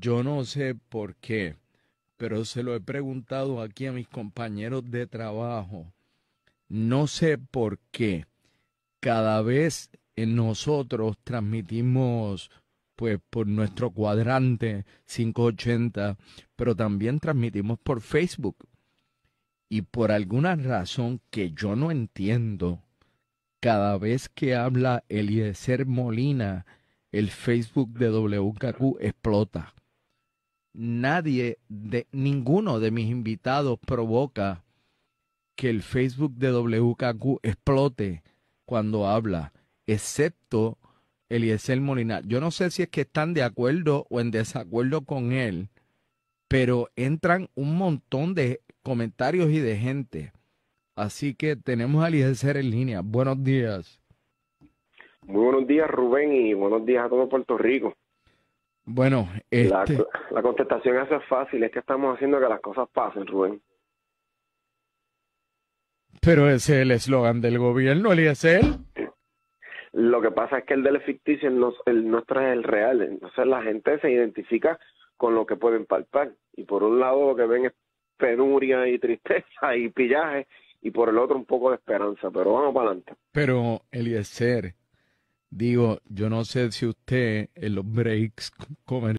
Yo no sé por qué, pero se lo he preguntado aquí a mis compañeros de trabajo. No sé por qué. Cada vez eh, nosotros transmitimos pues por nuestro cuadrante 580, pero también transmitimos por Facebook. Y por alguna razón que yo no entiendo, cada vez que habla Eliezer Molina, el Facebook de WKQ explota nadie de ninguno de mis invitados provoca que el Facebook de WKQ explote cuando habla, excepto Eliezer Molinar. Yo no sé si es que están de acuerdo o en desacuerdo con él, pero entran un montón de comentarios y de gente. Así que tenemos a Eliezer en línea. Buenos días. Muy buenos días, Rubén, y buenos días a todo Puerto Rico. Bueno, la, este contestación es fácil, es que estamos haciendo que las cosas pasen, Rubén. Pero ese es el eslogan del gobierno, Eliezer. Lo que pasa es que el del ficticio, no, el nuestro es el real. Entonces la gente se identifica con lo que pueden palpar. Y por un lado lo que ven es penuria y tristeza y pillaje, y por el otro un poco de esperanza. Pero vamos para adelante. Pero, Eliezer, Digo, yo no sé si usted en los breaks comer